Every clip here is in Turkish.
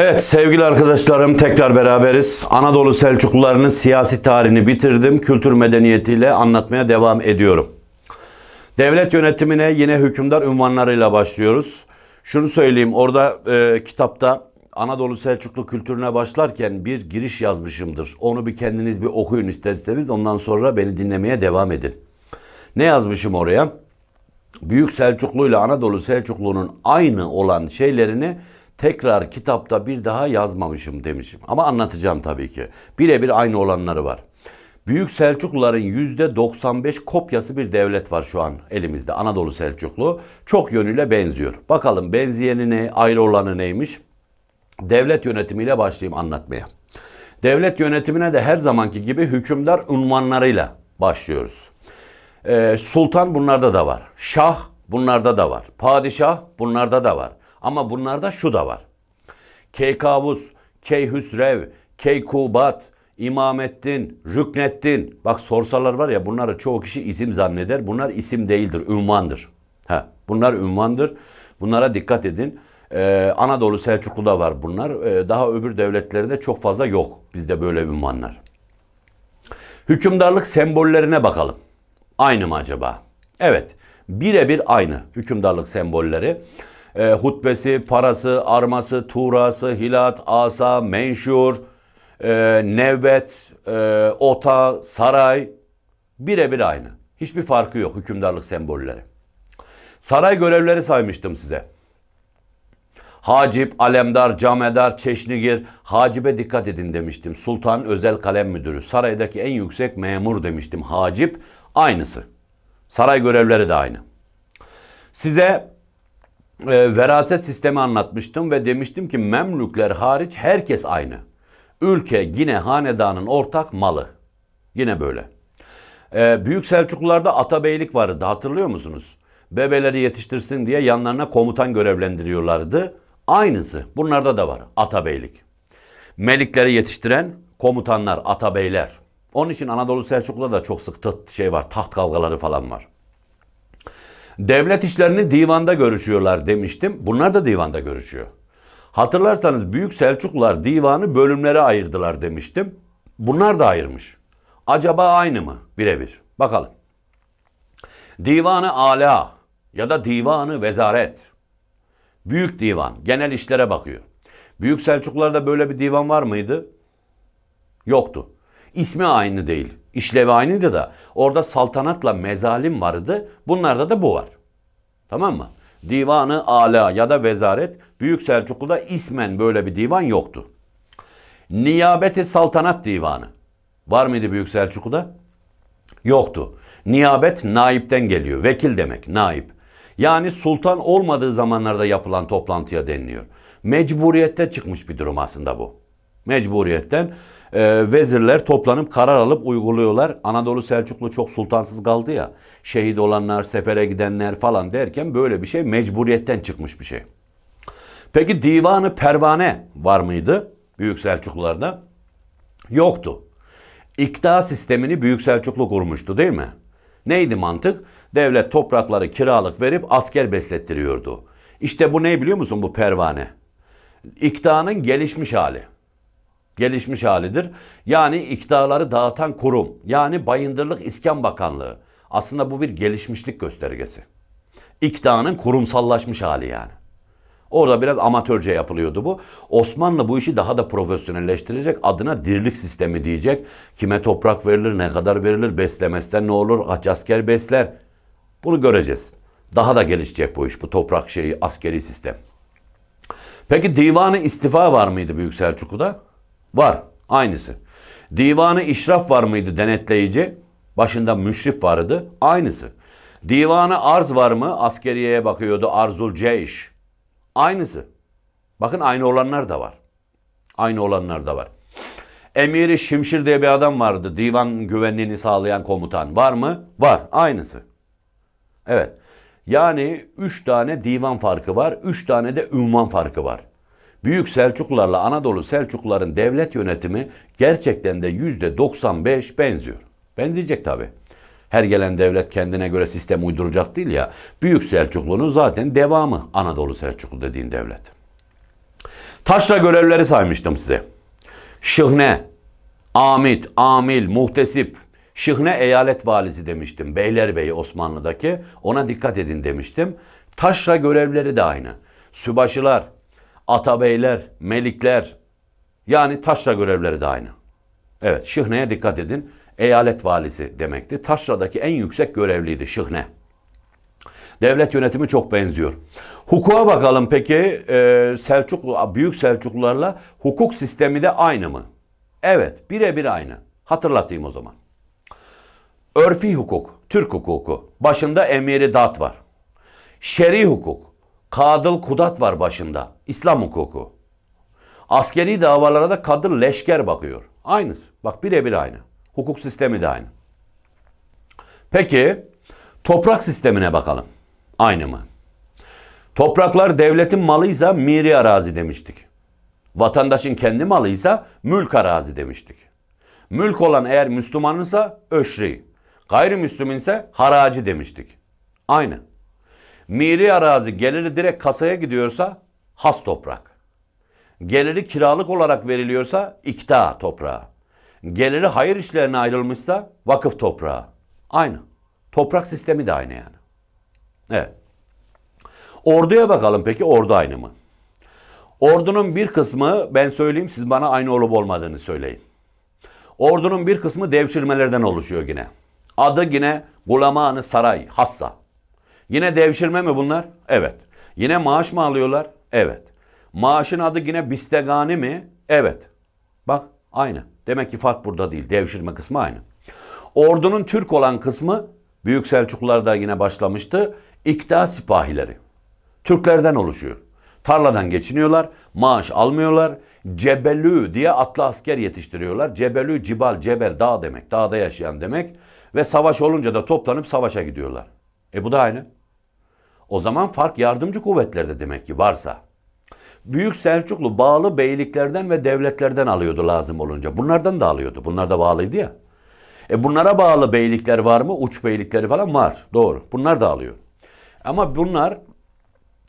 Evet sevgili arkadaşlarım tekrar beraberiz. Anadolu Selçuklularının siyasi tarihini bitirdim. Kültür medeniyetiyle anlatmaya devam ediyorum. Devlet yönetimine yine hükümdar ünvanlarıyla başlıyoruz. Şunu söyleyeyim orada e, kitapta Anadolu Selçuklu kültürüne başlarken bir giriş yazmışımdır. Onu bir kendiniz bir okuyun isterseniz ondan sonra beni dinlemeye devam edin. Ne yazmışım oraya? Büyük Selçuklu ile Anadolu Selçuklu'nun aynı olan şeylerini tekrar kitapta bir daha yazmamışım demişim. Ama anlatacağım tabii ki. Birebir aynı olanları var. Büyük Selçukluların %95 kopyası bir devlet var şu an elimizde. Anadolu Selçuklu. Çok yönüyle benziyor. Bakalım benzeyeni ne, ayrı olanı neymiş? Devlet yönetimiyle başlayayım anlatmaya. Devlet yönetimine de her zamanki gibi hükümdar unvanlarıyla başlıyoruz. Ee, Sultan bunlarda da var. Şah bunlarda da var. Padişah bunlarda da var. Ama bunlarda şu da var. Keykavus, Keyhüsrev, Keykubat, İmamettin, Rüknettin. Bak sorsalar var ya bunları çoğu kişi isim zanneder. Bunlar isim değildir, ünvandır. Ha, bunlar ünvandır. Bunlara dikkat edin. Ee, Anadolu Selçuklu'da var bunlar. Ee, daha öbür devletlerde çok fazla yok bizde böyle ünvanlar. Hükümdarlık sembollerine bakalım. Aynı mı acaba? Evet, birebir aynı hükümdarlık sembolleri e, hutbesi, parası, arması, tuğrası, hilat, asa, menşur, e, nevbet, e, ota, saray birebir aynı. Hiçbir farkı yok hükümdarlık sembolleri. Saray görevleri saymıştım size. Hacip, Alemdar, Camedar, Çeşnigir, Hacibe dikkat edin demiştim. Sultan Özel Kalem Müdürü, saraydaki en yüksek memur demiştim. Hacip aynısı. Saray görevleri de aynı. Size e, veraset sistemi anlatmıştım ve demiştim ki Memlükler hariç herkes aynı. Ülke yine hanedanın ortak malı. Yine böyle. E, Büyük Selçuklularda atabeylik vardı hatırlıyor musunuz? Bebeleri yetiştirsin diye yanlarına komutan görevlendiriyorlardı. Aynısı bunlarda da var atabeylik. Melikleri yetiştiren komutanlar, atabeyler. Onun için Anadolu Selçuklu'da da çok sık şey var, taht kavgaları falan var. Devlet işlerini divanda görüşüyorlar demiştim. Bunlar da divanda görüşüyor. Hatırlarsanız Büyük Selçuklular divanı bölümlere ayırdılar demiştim. Bunlar da ayırmış. Acaba aynı mı? Birebir. Bakalım. Divanı Ala ya da Divanı Vezaret. Büyük divan. Genel işlere bakıyor. Büyük Selçuklularda böyle bir divan var mıydı? Yoktu. İsmi aynı değil işlevi aynıydı da orada saltanatla mezalim vardı. Bunlarda da bu var. Tamam mı? Divanı ala ya da vezaret Büyük Selçuklu'da ismen böyle bir divan yoktu. Niyabeti saltanat divanı. Var mıydı Büyük Selçuklu'da? Yoktu. Niyabet naipten geliyor. Vekil demek naip. Yani sultan olmadığı zamanlarda yapılan toplantıya deniliyor. Mecburiyette çıkmış bir durum aslında bu. Mecburiyetten e, vezirler toplanıp karar alıp uyguluyorlar. Anadolu Selçuklu çok sultansız kaldı ya. Şehit olanlar, sefere gidenler falan derken böyle bir şey mecburiyetten çıkmış bir şey. Peki divanı pervane var mıydı Büyük Selçuklularda? Yoktu. İkta sistemini Büyük Selçuklu kurmuştu değil mi? Neydi mantık? Devlet toprakları kiralık verip asker beslettiriyordu. İşte bu ne biliyor musun bu pervane? İktanın gelişmiş hali gelişmiş halidir. Yani iktidarları dağıtan kurum yani Bayındırlık İskan Bakanlığı. Aslında bu bir gelişmişlik göstergesi. İktidarın kurumsallaşmış hali yani. Orada biraz amatörce yapılıyordu bu. Osmanlı bu işi daha da profesyonelleştirecek. Adına dirlik sistemi diyecek. Kime toprak verilir, ne kadar verilir, beslemezsen ne olur, aç asker besler. Bunu göreceğiz. Daha da gelişecek bu iş, bu toprak şeyi, askeri sistem. Peki divanı istifa var mıydı Büyük Selçuklu'da? Var. Aynısı. Divanı işraf var mıydı denetleyici? Başında müşrif vardı. Aynısı. Divanı arz var mı? Askeriyeye bakıyordu. Arzul ceyş. Aynısı. Bakın aynı olanlar da var. Aynı olanlar da var. Emiri Şimşir diye bir adam vardı. Divan güvenliğini sağlayan komutan. Var mı? Var. Aynısı. Evet. Yani üç tane divan farkı var. Üç tane de ünvan farkı var. Büyük Selçuklularla Anadolu Selçukluların devlet yönetimi gerçekten de yüzde 95 benziyor. Benzeyecek tabi. Her gelen devlet kendine göre sistem uyduracak değil ya. Büyük Selçuklu'nun zaten devamı Anadolu Selçuklu dediğin devlet. Taşra görevleri saymıştım size. Şıhne, Amit, Amil, Muhtesip, Şıhne eyalet valisi demiştim. Beylerbeyi Osmanlı'daki. Ona dikkat edin demiştim. Taşra görevleri de aynı. Sübaşılar, atabeyler, melikler yani taşra görevleri de aynı. Evet Şıhne'ye dikkat edin. Eyalet valisi demekti. Taşra'daki en yüksek görevliydi Şıhne. Devlet yönetimi çok benziyor. Hukuka bakalım peki e, Selçuklu, Büyük Selçuklularla hukuk sistemi de aynı mı? Evet birebir aynı. Hatırlatayım o zaman. Örfi hukuk, Türk hukuku. Başında emiri dat var. Şer'i hukuk, Kadıl Kudat var başında. İslam hukuku. Askeri davalara da kadıl leşker bakıyor. Aynısı. Bak birebir aynı. Hukuk sistemi de aynı. Peki toprak sistemine bakalım. Aynı mı? Topraklar devletin malıysa miri arazi demiştik. Vatandaşın kendi malıysa mülk arazi demiştik. Mülk olan eğer Müslümanınsa öşri, gayrimüsliminse haracı demiştik. Aynı. Miri arazi geliri direkt kasaya gidiyorsa has toprak. Geliri kiralık olarak veriliyorsa ikta toprağı. Geliri hayır işlerine ayrılmışsa vakıf toprağı. Aynı. Toprak sistemi de aynı yani. Evet. Orduya bakalım peki ordu aynı mı? Ordunun bir kısmı ben söyleyeyim siz bana aynı olup olmadığını söyleyin. Ordunun bir kısmı devşirmelerden oluşuyor yine. Adı yine Gulamanı Saray, Hassa. Yine devşirme mi bunlar? Evet. Yine maaş mı alıyorlar? Evet. Maaşın adı yine bistegani mi? Evet. Bak aynı. Demek ki fark burada değil. Devşirme kısmı aynı. Ordunun Türk olan kısmı Büyük Selçuklularda yine başlamıştı. İkta sipahileri. Türklerden oluşuyor. Tarladan geçiniyorlar, maaş almıyorlar. Cebelü diye atlı asker yetiştiriyorlar. Cebelü, cibal, cebel dağ demek. Dağda yaşayan demek. Ve savaş olunca da toplanıp savaşa gidiyorlar. E bu da aynı. O zaman fark yardımcı kuvvetlerde demek ki varsa. Büyük Selçuklu bağlı beyliklerden ve devletlerden alıyordu lazım olunca. Bunlardan da alıyordu. Bunlar da bağlıydı ya. E bunlara bağlı beylikler var mı? Uç beylikleri falan var. Doğru. Bunlar da alıyor. Ama bunlar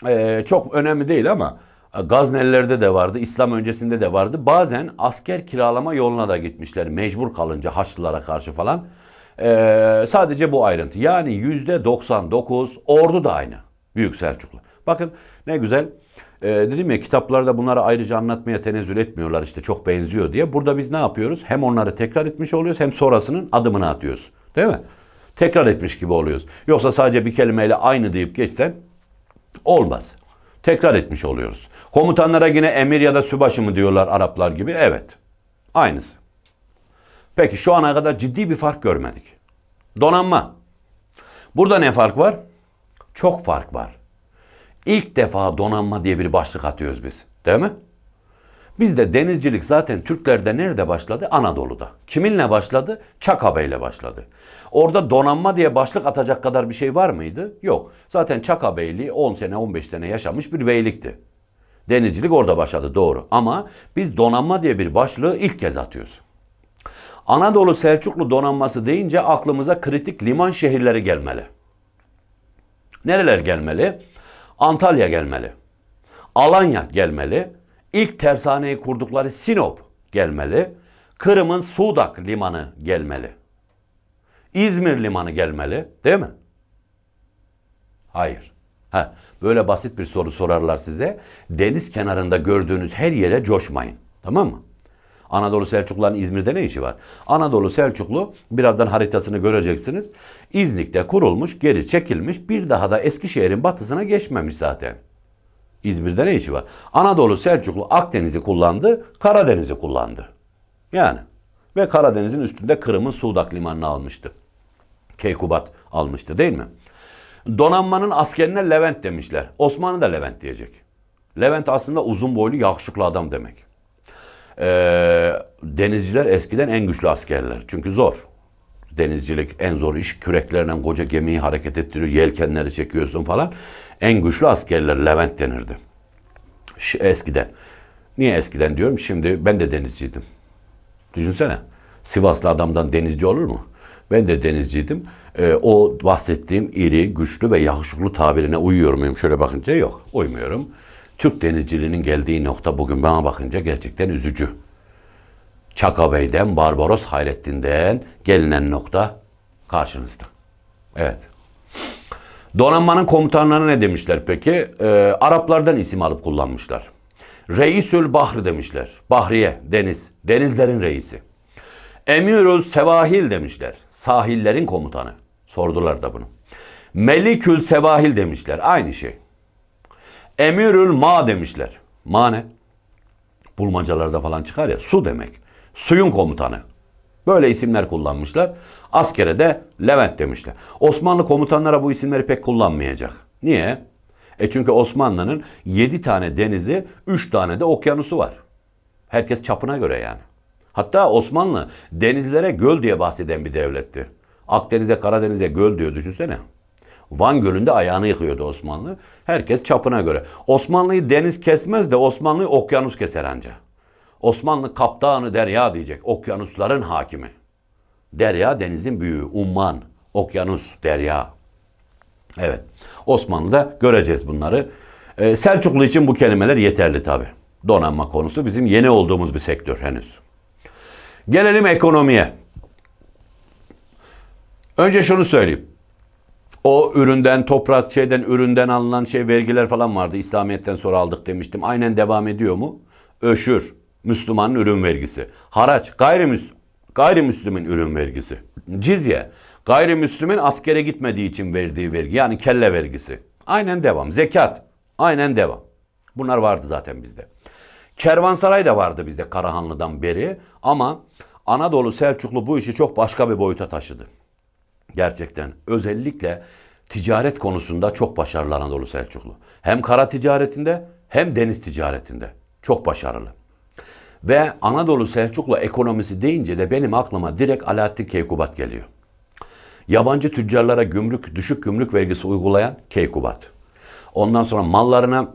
e, çok önemli değil ama e, Gaznelilerde de vardı, İslam öncesinde de vardı. Bazen asker kiralama yoluna da gitmişler mecbur kalınca Haçlılara karşı falan. Ee, sadece bu ayrıntı. Yani %99 ordu da aynı. Büyük Selçuklu. Bakın ne güzel. Ee, dedim ya kitaplarda bunları ayrıca anlatmaya tenezzül etmiyorlar işte çok benziyor diye. Burada biz ne yapıyoruz? Hem onları tekrar etmiş oluyoruz hem sonrasının adımını atıyoruz. Değil mi? Tekrar etmiş gibi oluyoruz. Yoksa sadece bir kelimeyle aynı deyip geçsen olmaz. Tekrar etmiş oluyoruz. Komutanlara yine emir ya da sübaşı mı diyorlar Araplar gibi? Evet. Aynısı. Peki şu ana kadar ciddi bir fark görmedik. Donanma. Burada ne fark var? Çok fark var. İlk defa donanma diye bir başlık atıyoruz biz. Değil mi? Bizde denizcilik zaten Türklerde nerede başladı? Anadolu'da. Kiminle başladı? Çakabe ile başladı. Orada donanma diye başlık atacak kadar bir şey var mıydı? Yok. Zaten Çaka 10 sene 15 sene yaşamış bir beylikti. Denizcilik orada başladı doğru. Ama biz donanma diye bir başlığı ilk kez atıyoruz. Anadolu Selçuklu donanması deyince aklımıza kritik liman şehirleri gelmeli. Nereler gelmeli? Antalya gelmeli. Alanya gelmeli. İlk tersaneyi kurdukları Sinop gelmeli. Kırım'ın Sudak limanı gelmeli. İzmir limanı gelmeli, değil mi? Hayır. Ha, böyle basit bir soru sorarlar size. Deniz kenarında gördüğünüz her yere coşmayın. Tamam mı? Anadolu Selçukluların İzmir'de ne işi var? Anadolu Selçuklu birazdan haritasını göreceksiniz. İznik'te kurulmuş, geri çekilmiş, bir daha da Eskişehir'in batısına geçmemiş zaten. İzmir'de ne işi var? Anadolu Selçuklu Akdeniz'i kullandı, Karadeniz'i kullandı. Yani ve Karadeniz'in üstünde Kırım'ın suudak limanını almıştı. Keykubat almıştı değil mi? Donanmanın askerine Levent demişler. Osmanlı da Levent diyecek. Levent aslında uzun boylu yakışıklı adam demek e, denizciler eskiden en güçlü askerler. Çünkü zor. Denizcilik en zor iş. Küreklerle koca gemiyi hareket ettiriyor, yelkenleri çekiyorsun falan. En güçlü askerler Levent denirdi. Eskiden. Niye eskiden diyorum? Şimdi ben de denizciydim. Düşünsene. Sivaslı adamdan denizci olur mu? Ben de denizciydim. E, o bahsettiğim iri, güçlü ve yakışıklı tabirine uyuyor muyum? Şöyle bakınca yok. Uymuyorum. Türk denizciliğinin geldiği nokta bugün bana bakınca gerçekten üzücü. Çakabeyden Barbaros Hayrettin'den gelinen nokta karşınızda. Evet. Donanmanın komutanları ne demişler peki? Ee, Araplardan isim alıp kullanmışlar. Reisül Bahri demişler. Bahriye, deniz. Denizlerin reisi. Emirül Sevahil demişler. Sahillerin komutanı. Sordular da bunu. Melikül Sevahil demişler. Aynı şey. Emirül ma demişler. Ma ne? Bulmacalarda falan çıkar ya su demek. Suyun komutanı. Böyle isimler kullanmışlar. Askere de Levent demişler. Osmanlı komutanlara bu isimleri pek kullanmayacak. Niye? E çünkü Osmanlı'nın 7 tane denizi, 3 tane de okyanusu var. Herkes çapına göre yani. Hatta Osmanlı denizlere göl diye bahseden bir devletti. Akdeniz'e, Karadeniz'e göl diyor düşünsene. Van Gölü'nde ayağını yıkıyordu Osmanlı. Herkes çapına göre. Osmanlı'yı deniz kesmez de Osmanlı'yı okyanus keser anca. Osmanlı kaptanı derya diyecek. Okyanusların hakimi. Derya denizin büyüğü. Umman. Okyanus. Derya. Evet. Osmanlı'da göreceğiz bunları. Ee, Selçuklu için bu kelimeler yeterli tabi. Donanma konusu bizim yeni olduğumuz bir sektör henüz. Gelelim ekonomiye. Önce şunu söyleyeyim. O üründen, toprak şeyden, üründen alınan şey vergiler falan vardı. İslamiyet'ten sonra aldık demiştim. Aynen devam ediyor mu? Öşür. Müslümanın ürün vergisi. Haraç. Gayrimüslim. Gayrimüslimin ürün vergisi. Cizye. Gayrimüslimin askere gitmediği için verdiği vergi. Yani kelle vergisi. Aynen devam. Zekat. Aynen devam. Bunlar vardı zaten bizde. Kervansaray da vardı bizde Karahanlı'dan beri. Ama Anadolu Selçuklu bu işi çok başka bir boyuta taşıdı. Gerçekten özellikle ticaret konusunda çok başarılı Anadolu Selçuklu. Hem kara ticaretinde hem deniz ticaretinde çok başarılı. Ve Anadolu Selçuklu ekonomisi deyince de benim aklıma direkt Alaaddin Keykubat geliyor. Yabancı tüccarlara gümrük, düşük gümrük vergisi uygulayan Keykubat. Ondan sonra mallarına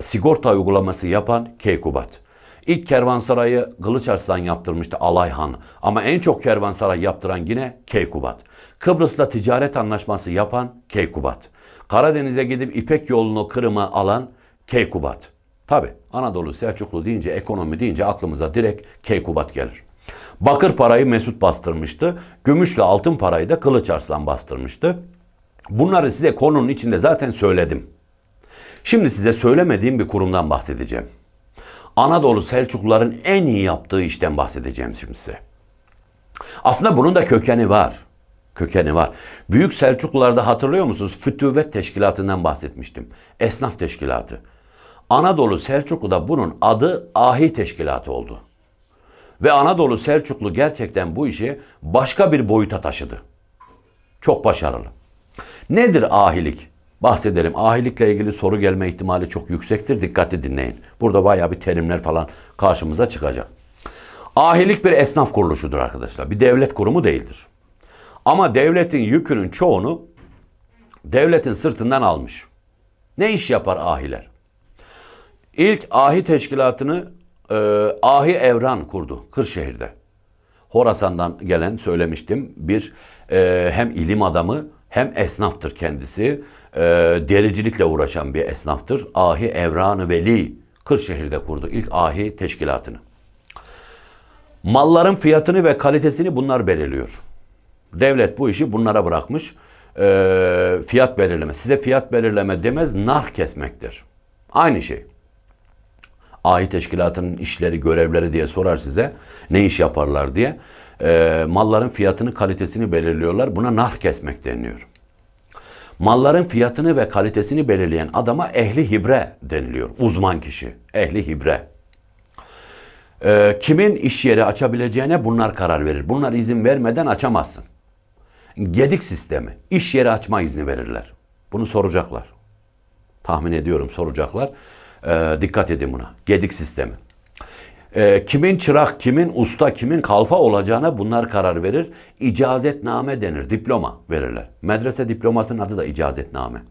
sigorta uygulaması yapan Keykubat. İlk kervansarayı Kılıç Arslan yaptırmıştı Alay Han. Ama en çok kervansaray yaptıran yine Keykubat. Kıbrıs'la ticaret anlaşması yapan Keykubat. Karadeniz'e gidip İpek yolunu Kırım'ı alan Keykubat. Tabi Anadolu Selçuklu deyince ekonomi deyince aklımıza direkt Keykubat gelir. Bakır parayı Mesut bastırmıştı. Gümüşle altın parayı da Kılıç Arslan bastırmıştı. Bunları size konunun içinde zaten söyledim. Şimdi size söylemediğim bir kurumdan bahsedeceğim. Anadolu Selçukluların en iyi yaptığı işten bahsedeceğim şimdi size. Aslında bunun da kökeni var. Kökeni var. Büyük Selçuklularda hatırlıyor musunuz? Fütüvvet Teşkilatı'ndan bahsetmiştim. Esnaf Teşkilatı. Anadolu Selçuklu'da bunun adı Ahi Teşkilatı oldu. Ve Anadolu Selçuklu gerçekten bu işi başka bir boyuta taşıdı. Çok başarılı. Nedir ahilik? bahsedelim. Ahilikle ilgili soru gelme ihtimali çok yüksektir. Dikkatli dinleyin. Burada bayağı bir terimler falan karşımıza çıkacak. Ahilik bir esnaf kuruluşudur arkadaşlar. Bir devlet kurumu değildir. Ama devletin yükünün çoğunu devletin sırtından almış. Ne iş yapar ahiler? İlk ahi teşkilatını e, Ahi Evran kurdu Kırşehir'de. Horasan'dan gelen söylemiştim bir e, hem ilim adamı hem esnaftır kendisi e, dericilikle uğraşan bir esnaftır. Ahi Evran-ı Veli Kırşehir'de kurdu ilk ahi teşkilatını. Malların fiyatını ve kalitesini bunlar belirliyor. Devlet bu işi bunlara bırakmış. E, fiyat belirleme. Size fiyat belirleme demez, nar kesmektir. Aynı şey. Ahi teşkilatının işleri, görevleri diye sorar size. Ne iş yaparlar diye. E, malların fiyatını, kalitesini belirliyorlar. Buna nar kesmek deniliyor. Malların fiyatını ve kalitesini belirleyen adama ehli hibre deniliyor. Uzman kişi, ehli hibre. Ee, kimin iş yeri açabileceğine bunlar karar verir. Bunlar izin vermeden açamazsın. Gedik sistemi, iş yeri açma izni verirler. Bunu soracaklar. Tahmin ediyorum soracaklar. Ee, dikkat edin buna. Gedik sistemi. E, kimin çırak, kimin usta, kimin kalfa olacağına bunlar karar verir. İcazetname denir, diploma verirler. Medrese diplomasının adı da icazetname.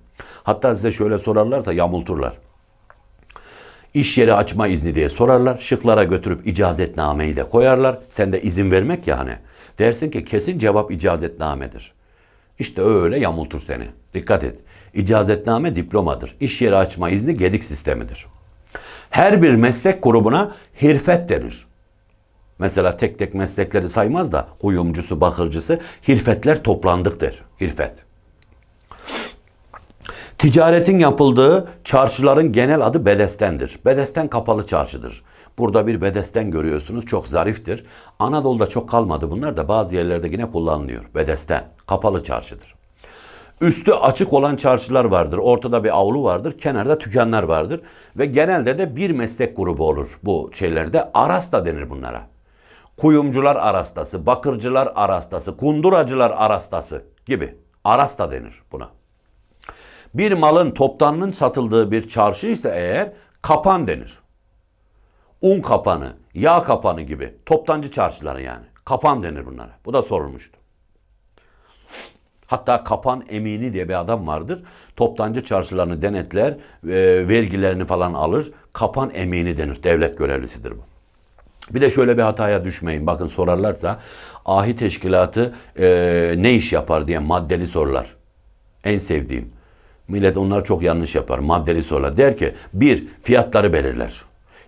Hatta size şöyle sorarlarsa yamulturlar. İş yeri açma izni diye sorarlar. Şıklara götürüp icazetnameyi de koyarlar. Sen de izin vermek ya hani. Dersin ki kesin cevap icazetnamedir. İşte öyle yamultur seni. Dikkat et. İcazetname diplomadır. İş yeri açma izni gedik sistemidir. Her bir meslek grubuna hirfet denir. Mesela tek tek meslekleri saymaz da kuyumcusu, bakırcısı hirfetler toplandık Hirfet. Ticaretin yapıldığı çarşıların genel adı bedestendir. Bedesten kapalı çarşıdır. Burada bir bedesten görüyorsunuz. Çok zariftir. Anadolu'da çok kalmadı bunlar da bazı yerlerde yine kullanılıyor. Bedesten kapalı çarşıdır. Üstü açık olan çarşılar vardır. Ortada bir avlu vardır. Kenarda tükenler vardır. Ve genelde de bir meslek grubu olur bu şeylerde. Arasta denir bunlara. Kuyumcular arastası, bakırcılar arastası, kunduracılar arastası gibi. Arasta denir buna. Bir malın toptanının satıldığı bir çarşı ise eğer kapan denir. Un kapanı, yağ kapanı gibi toptancı çarşıları yani. Kapan denir bunlara. Bu da sorulmuştu. Hatta kapan emini diye bir adam vardır. Toptancı çarşılarını denetler, e, vergilerini falan alır. Kapan emini denir. Devlet görevlisidir bu. Bir de şöyle bir hataya düşmeyin. Bakın sorarlarsa ahi teşkilatı e, ne iş yapar diye maddeli sorular. En sevdiğim. Millet onlar çok yanlış yapar. Maddeli sorular. Der ki bir fiyatları belirler.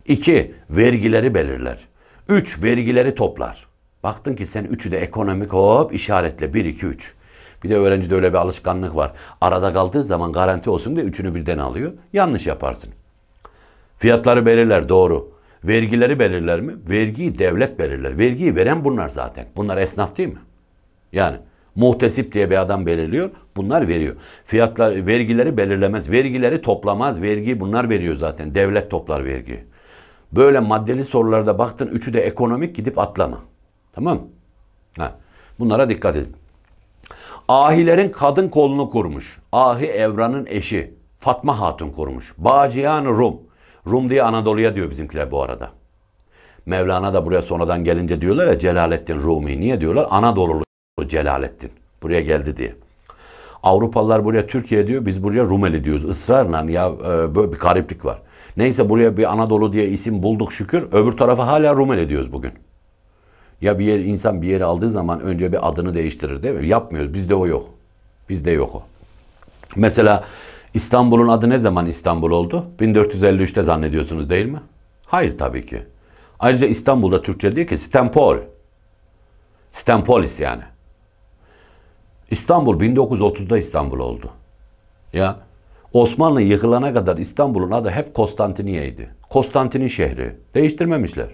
İki vergileri belirler. Üç vergileri toplar. Baktın ki sen üçü de ekonomik hop işaretle bir iki üç. Bir de öğrenci de öyle bir alışkanlık var. Arada kaldığı zaman garanti olsun diye üçünü birden alıyor. Yanlış yaparsın. Fiyatları belirler doğru. Vergileri belirler mi? Vergiyi devlet belirler. Vergiyi veren bunlar zaten. Bunlar esnaf değil mi? Yani muhtesip diye bir adam belirliyor. Bunlar veriyor. Fiyatlar, vergileri belirlemez. Vergileri toplamaz. Vergiyi bunlar veriyor zaten. Devlet toplar vergiyi. Böyle maddeli sorularda baktın üçü de ekonomik gidip atlama. Tamam mı? Ha. Bunlara dikkat edin. Ahilerin kadın kolunu kurmuş. Ahi Evran'ın eşi Fatma Hatun kurmuş. Bacıyan Rum. Rum diye Anadolu'ya diyor bizimkiler bu arada. Mevlana da buraya sonradan gelince diyorlar ya Celaleddin Rumi. Niye diyorlar? Anadolu'lu Celalettin Buraya geldi diye. Avrupalılar buraya Türkiye diyor, biz buraya Rumeli diyoruz. Israrla ya e, böyle bir gariplik var. Neyse buraya bir Anadolu diye isim bulduk şükür. Öbür tarafa hala Rumeli diyoruz bugün. Ya bir yer insan bir yeri aldığı zaman önce bir adını değiştirir değil mi? Yapmıyoruz. Bizde o yok. Bizde yok o. Mesela İstanbul'un adı ne zaman İstanbul oldu? 1453'te zannediyorsunuz değil mi? Hayır tabii ki. Ayrıca İstanbul'da Türkçe değil ki Stempol. Stempolis yani. İstanbul 1930'da İstanbul oldu. Ya Osmanlı yıkılana kadar İstanbul'un adı hep Konstantiniye'ydi. Konstantin'in şehri. Değiştirmemişler.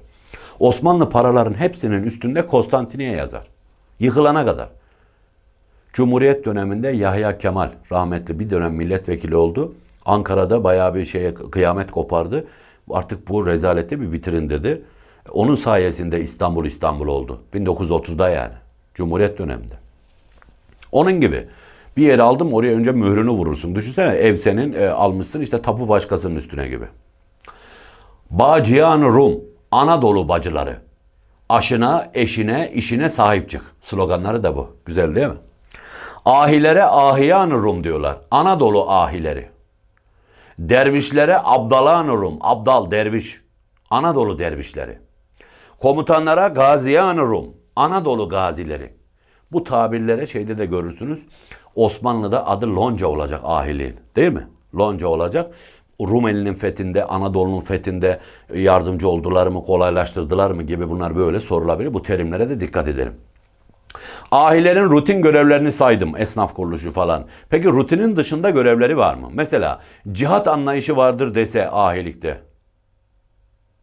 Osmanlı paraların hepsinin üstünde Konstantiniye yazar. Yıkılana kadar. Cumhuriyet döneminde Yahya Kemal rahmetli bir dönem milletvekili oldu. Ankara'da bayağı bir şeye kıyamet kopardı. Artık bu rezaleti bir bitirin dedi. Onun sayesinde İstanbul İstanbul oldu. 1930'da yani. Cumhuriyet döneminde. Onun gibi bir yer aldım oraya önce mührünü vurursun. Düşünsene ev senin e, almışsın işte tapu başkasının üstüne gibi. Bacıyan Rum Anadolu bacıları. Aşına, eşine, işine sahip çık. Sloganları da bu. Güzel değil mi? Ahilere ahiyan Rum diyorlar. Anadolu ahileri. Dervişlere abdalan Rum. Abdal derviş. Anadolu dervişleri. Komutanlara gaziyan Rum. Anadolu gazileri. Bu tabirlere şeyde de görürsünüz. Osmanlı'da adı lonca olacak ahiliğin. Değil mi? Lonca olacak. Rumeli'nin fethinde, Anadolu'nun fethinde yardımcı oldular mı, kolaylaştırdılar mı gibi bunlar böyle sorulabilir. Bu terimlere de dikkat edelim. Ahilerin rutin görevlerini saydım. Esnaf kuruluşu falan. Peki rutinin dışında görevleri var mı? Mesela cihat anlayışı vardır dese ahilikte.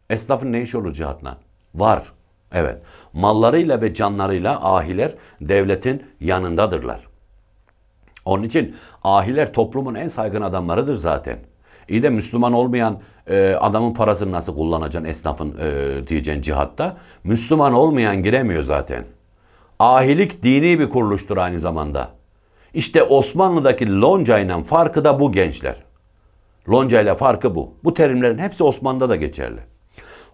Esnafın ne işi olur cihatla? Var. Evet. Mallarıyla ve canlarıyla ahiler devletin yanındadırlar. Onun için ahiler toplumun en saygın adamlarıdır zaten. İyi de Müslüman olmayan e, adamın parasını nasıl kullanacaksın esnafın e, diyeceksin cihatta. Müslüman olmayan giremiyor zaten. Ahilik dini bir kuruluştur aynı zamanda. İşte Osmanlı'daki lonca farkı da bu gençler. Lonca ile farkı bu. Bu terimlerin hepsi Osmanlı'da da geçerli.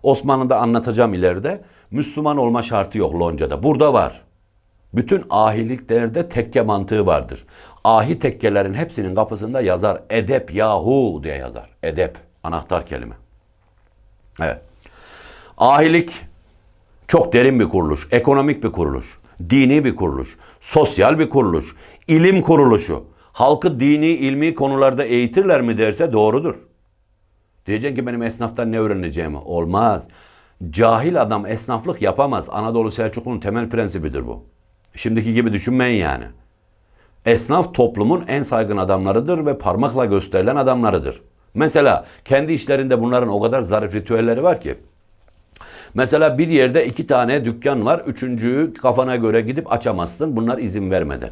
Osmanlı'da anlatacağım ileride. Müslüman olma şartı yok loncada. Burada var. Bütün ahiliklerde tekke mantığı vardır. Ahi tekkelerin hepsinin kapısında yazar edep yahu diye yazar. Edep anahtar kelime. Evet. Ahilik çok derin bir kuruluş, ekonomik bir kuruluş, dini bir kuruluş, sosyal bir kuruluş, ilim kuruluşu. Halkı dini, ilmi konularda eğitirler mi derse doğrudur. Diyeceksin ki benim esnaftan ne öğreneceğimi? Olmaz. Cahil adam esnaflık yapamaz. Anadolu Selçuklu'nun temel prensibidir bu. Şimdiki gibi düşünmeyin yani. Esnaf toplumun en saygın adamlarıdır ve parmakla gösterilen adamlarıdır. Mesela kendi işlerinde bunların o kadar zarif ritüelleri var ki. Mesela bir yerde iki tane dükkan var. Üçüncüyü kafana göre gidip açamazsın. Bunlar izin vermeden.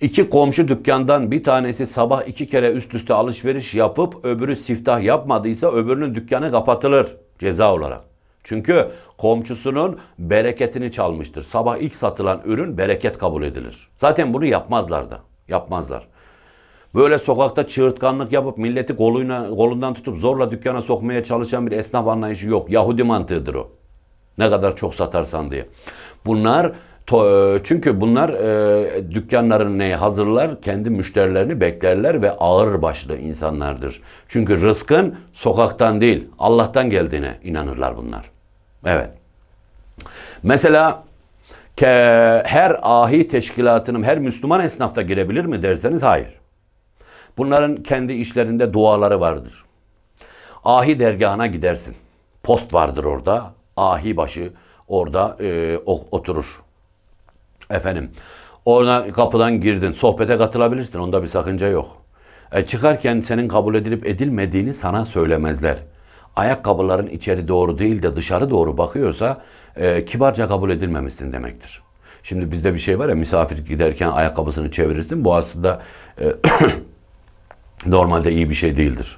İki komşu dükkandan bir tanesi sabah iki kere üst üste alışveriş yapıp öbürü siftah yapmadıysa öbürünün dükkanı kapatılır ceza olarak. Çünkü komşusunun bereketini çalmıştır. Sabah ilk satılan ürün bereket kabul edilir. Zaten bunu yapmazlar da. Yapmazlar. Böyle sokakta çığırtkanlık yapıp milleti koluyla, kolundan tutup zorla dükkana sokmaya çalışan bir esnaf anlayışı yok. Yahudi mantığıdır o. Ne kadar çok satarsan diye. Bunlar e, çünkü bunlar e, dükkanlarını neye hazırlar? Kendi müşterilerini beklerler ve ağır başlı insanlardır. Çünkü rızkın sokaktan değil Allah'tan geldiğine inanırlar bunlar. Evet. Mesela ke, her ahi teşkilatının her Müslüman esnafta girebilir mi derseniz hayır. Bunların kendi işlerinde duaları vardır. Ahi dergahına gidersin. Post vardır orada. Ahi başı orada e, oturur. Efendim. Ona kapıdan girdin. Sohbete katılabilirsin. Onda bir sakınca yok. E, çıkarken senin kabul edilip edilmediğini sana söylemezler ayakkabıların içeri doğru değil de dışarı doğru bakıyorsa e, kibarca kabul edilmemişsin demektir. Şimdi bizde bir şey var ya misafir giderken ayakkabısını çevirirsin. Bu aslında e, normalde iyi bir şey değildir.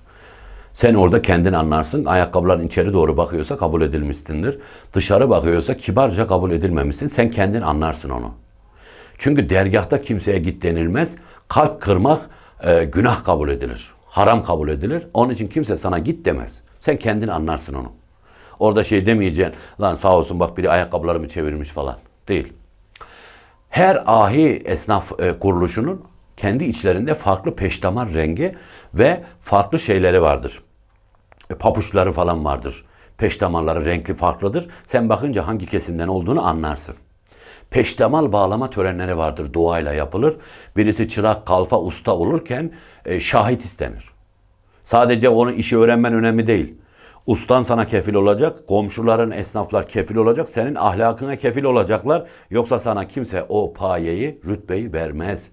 Sen orada kendin anlarsın. Ayakkabıların içeri doğru bakıyorsa kabul edilmişsindir. Dışarı bakıyorsa kibarca kabul edilmemişsin. Sen kendin anlarsın onu. Çünkü dergahta kimseye git denilmez. Kalp kırmak e, günah kabul edilir. Haram kabul edilir. Onun için kimse sana git demez. Sen kendin anlarsın onu. Orada şey demeyeceksin. Lan sağ olsun bak biri ayakkabılarımı çevirmiş falan. Değil. Her ahi esnaf e, kuruluşunun kendi içlerinde farklı peştamar rengi ve farklı şeyleri vardır. E, papuçları falan vardır. Peştamalları renkli farklıdır. Sen bakınca hangi kesimden olduğunu anlarsın. Peştemal bağlama törenleri vardır. Duayla yapılır. Birisi çırak, kalfa, usta olurken e, şahit istenir. Sadece onun işi öğrenmen önemli değil. Ustan sana kefil olacak, komşuların, esnaflar kefil olacak, senin ahlakına kefil olacaklar. Yoksa sana kimse o payeyi, rütbeyi vermez.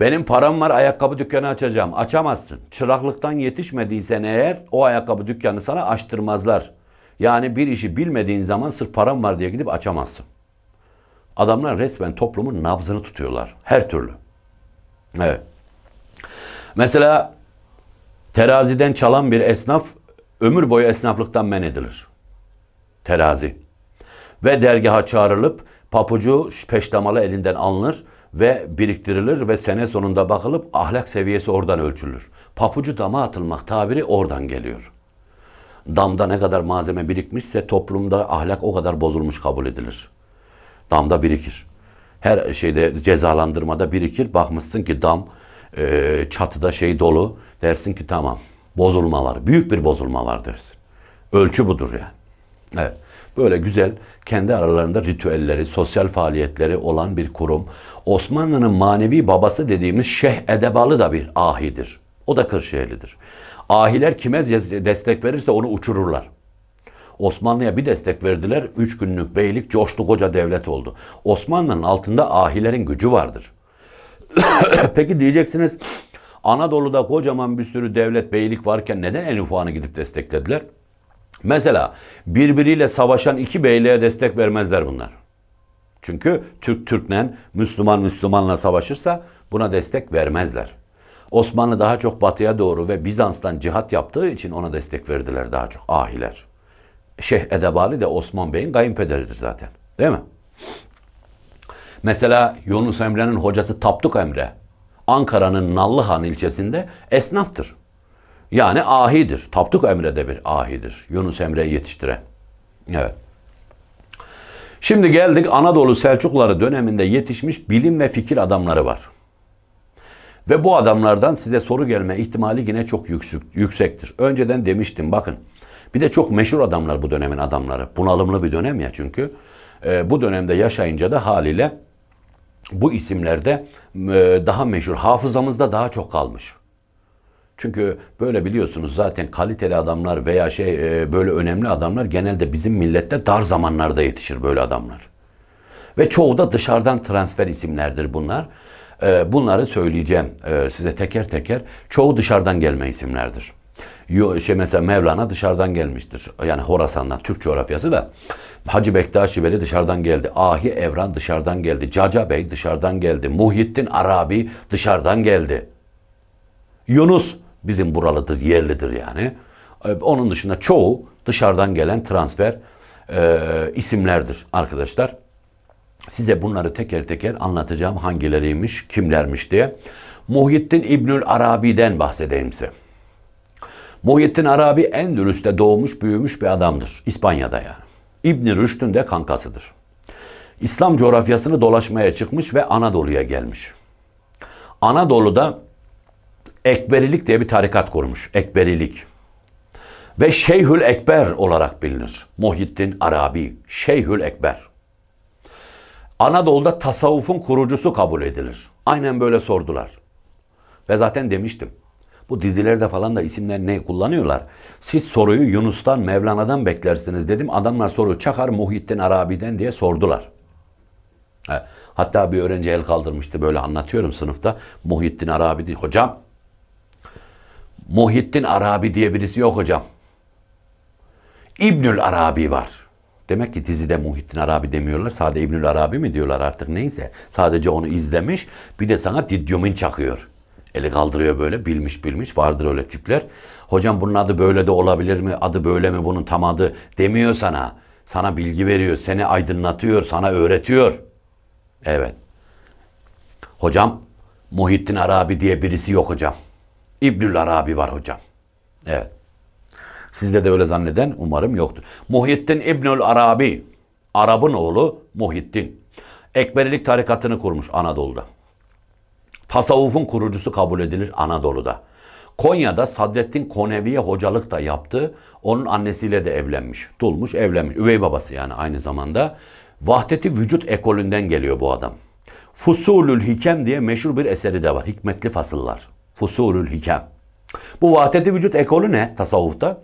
Benim param var ayakkabı dükkanı açacağım. Açamazsın. Çıraklıktan yetişmediysen eğer o ayakkabı dükkanı sana açtırmazlar. Yani bir işi bilmediğin zaman sırf param var diye gidip açamazsın. Adamlar resmen toplumun nabzını tutuyorlar. Her türlü. Evet. Mesela Teraziden çalan bir esnaf ömür boyu esnaflıktan men edilir. Terazi. Ve dergaha çağrılıp papucu peştamalı elinden alınır ve biriktirilir ve sene sonunda bakılıp ahlak seviyesi oradan ölçülür. Papucu dama atılmak tabiri oradan geliyor. Damda ne kadar malzeme birikmişse toplumda ahlak o kadar bozulmuş kabul edilir. Damda birikir. Her şeyde cezalandırmada birikir. Bakmışsın ki dam e, çatıda şey dolu. Dersin ki tamam bozulma var. Büyük bir bozulma var dersin. Ölçü budur yani. Evet. Böyle güzel kendi aralarında ritüelleri, sosyal faaliyetleri olan bir kurum. Osmanlı'nın manevi babası dediğimiz Şeyh Edebalı da bir ahidir. O da Kırşehirlidir. Ahiler kime destek verirse onu uçururlar. Osmanlı'ya bir destek verdiler. Üç günlük beylik coştu koca devlet oldu. Osmanlı'nın altında ahilerin gücü vardır. Peki diyeceksiniz Anadolu'da kocaman bir sürü devlet beylik varken neden en ufanı gidip desteklediler? Mesela birbiriyle savaşan iki beyliğe destek vermezler bunlar. Çünkü Türk Türk'le, Müslüman Müslümanla savaşırsa buna destek vermezler. Osmanlı daha çok batıya doğru ve Bizans'tan cihat yaptığı için ona destek verdiler daha çok ahiler. Şeyh Edebali de Osman Bey'in kayınpederidir zaten. Değil mi? Mesela Yunus Emre'nin hocası Tapduk Emre Ankara'nın Nallıhan ilçesinde esnaftır. Yani ahidir. Tapduk Emre de bir ahidir. Yunus Emre'yi yetiştiren. Evet. Şimdi geldik Anadolu Selçukları döneminde yetişmiş bilim ve fikir adamları var. Ve bu adamlardan size soru gelme ihtimali yine çok yüksek, yüksektir. Önceden demiştim bakın. Bir de çok meşhur adamlar bu dönemin adamları. Bunalımlı bir dönem ya çünkü. E, bu dönemde yaşayınca da haliyle bu isimlerde e, daha meşhur. Hafızamızda daha çok kalmış. Çünkü böyle biliyorsunuz zaten kaliteli adamlar veya şey e, böyle önemli adamlar genelde bizim millette dar zamanlarda yetişir böyle adamlar. Ve çoğu da dışarıdan transfer isimlerdir bunlar. E, bunları söyleyeceğim size teker teker. Çoğu dışarıdan gelme isimlerdir. Şey mesela Mevlana dışarıdan gelmiştir. Yani Horasan'dan, Türk coğrafyası da. Hacı Bektaşi Veli dışarıdan geldi. Ahi Evran dışarıdan geldi. Caca Bey dışarıdan geldi. Muhyiddin Arabi dışarıdan geldi. Yunus bizim buralıdır, yerlidir yani. Ee, onun dışında çoğu dışarıdan gelen transfer e, isimlerdir arkadaşlar. Size bunları teker teker anlatacağım hangileriymiş, kimlermiş diye. Muhyiddin İbnül Arabi'den bahsedeyim size. Muhyiddin Arabi Endülüs'te doğmuş büyümüş bir adamdır. İspanya'da yani. İbni Rüşd'ün de kankasıdır. İslam coğrafyasını dolaşmaya çıkmış ve Anadolu'ya gelmiş. Anadolu'da Ekberilik diye bir tarikat kurmuş. Ekberilik. Ve Şeyhül Ekber olarak bilinir. Muhyiddin Arabi. Şeyhül Ekber. Anadolu'da tasavvufun kurucusu kabul edilir. Aynen böyle sordular. Ve zaten demiştim. Bu dizilerde falan da isimler ne kullanıyorlar. Siz soruyu Yunus'tan, Mevlana'dan beklersiniz dedim. Adamlar soruyu Çakar Muhittin Arabi'den diye sordular. Hatta bir öğrenci el kaldırmıştı böyle anlatıyorum sınıfta. Muhittin Arabi değil. Hocam Muhittin Arabi diye birisi yok hocam. İbnül Arabi var. Demek ki dizide Muhittin Arabi demiyorlar. Sadece İbnül Arabi mi diyorlar artık neyse. Sadece onu izlemiş. Bir de sana didyomin çakıyor. Eli kaldırıyor böyle bilmiş bilmiş vardır öyle tipler. Hocam bunun adı böyle de olabilir mi? Adı böyle mi bunun tam adı demiyor sana. Sana bilgi veriyor, seni aydınlatıyor, sana öğretiyor. Evet. Hocam Muhittin Arabi diye birisi yok hocam. İbnül Arabi var hocam. Evet. Sizde de öyle zanneden umarım yoktur. Muhittin İbnül Arabi. Arap'ın oğlu Muhittin. Ekberilik tarikatını kurmuş Anadolu'da. Tasavvufun kurucusu kabul edilir Anadolu'da. Konya'da Sadrettin Konevi'ye hocalık da yaptı. Onun annesiyle de evlenmiş. Dulmuş evlenmiş. Üvey babası yani aynı zamanda. Vahdeti vücut ekolünden geliyor bu adam. Fusulül Hikem diye meşhur bir eseri de var. Hikmetli fasıllar. Fusulül Hikem. Bu vahdeti vücut ekolü ne tasavvufta?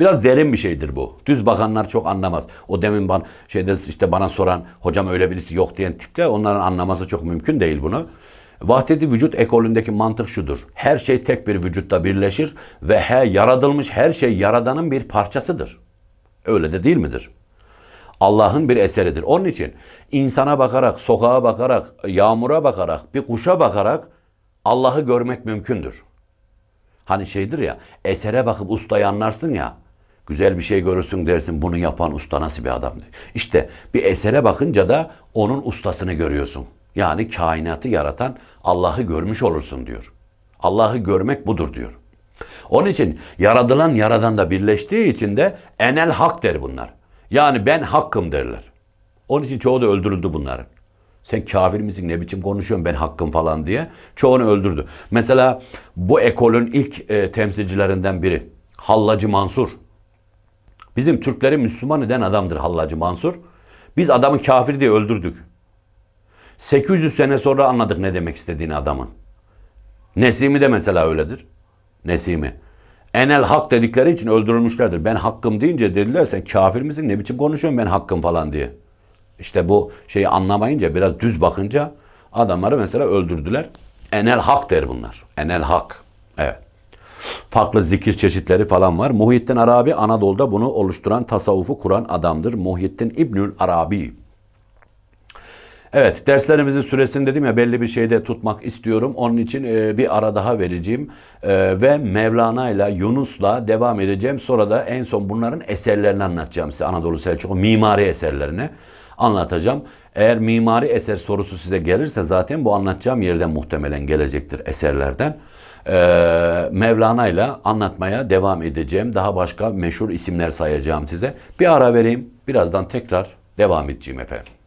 Biraz derin bir şeydir bu. Düz bakanlar çok anlamaz. O demin bana, şeyde işte bana soran hocam öyle birisi yok diyen tipler onların anlaması çok mümkün değil bunu. Vahdeti vücut ekolündeki mantık şudur. Her şey tek bir vücutta birleşir ve he yaratılmış her şey yaradanın bir parçasıdır. Öyle de değil midir? Allah'ın bir eseridir. Onun için insana bakarak, sokağa bakarak, yağmura bakarak, bir kuşa bakarak Allah'ı görmek mümkündür. Hani şeydir ya, esere bakıp ustayı anlarsın ya, güzel bir şey görürsün dersin bunu yapan usta nasıl bir adamdır. İşte bir esere bakınca da onun ustasını görüyorsun. Yani kainatı yaratan Allah'ı görmüş olursun diyor. Allah'ı görmek budur diyor. Onun için yaradılan yaradan da birleştiği için de enel hak der bunlar. Yani ben hakkım derler. Onun için çoğu da öldürüldü bunların. Sen kafir misin ne biçim konuşuyorsun ben hakkım falan diye. Çoğunu öldürdü. Mesela bu ekolün ilk e, temsilcilerinden biri Hallacı Mansur. Bizim Türkleri Müslüman eden adamdır Hallacı Mansur. Biz adamı kafir diye öldürdük. 800 sene sonra anladık ne demek istediğini adamın. Nesimi de mesela öyledir. Nesimi. Enel hak dedikleri için öldürülmüşlerdir. Ben hakkım deyince dediler sen kafir misin ne biçim konuşuyorsun ben hakkım falan diye. İşte bu şeyi anlamayınca biraz düz bakınca adamları mesela öldürdüler. Enel hak der bunlar. Enel hak. Evet. Farklı zikir çeşitleri falan var. Muhyiddin Arabi Anadolu'da bunu oluşturan tasavvufu kuran adamdır. Muhyiddin İbnül Arabi. Evet derslerimizin süresini dedim ya belli bir şeyde tutmak istiyorum. Onun için e, bir ara daha vereceğim. E, ve Mevlana ile Yunus'la devam edeceğim. Sonra da en son bunların eserlerini anlatacağım size. Anadolu Selçuk'u mimari eserlerini anlatacağım. Eğer mimari eser sorusu size gelirse zaten bu anlatacağım yerden muhtemelen gelecektir eserlerden. Ee, Mevlana ile anlatmaya devam edeceğim. Daha başka meşhur isimler sayacağım size. Bir ara vereyim. Birazdan tekrar devam edeceğim efendim.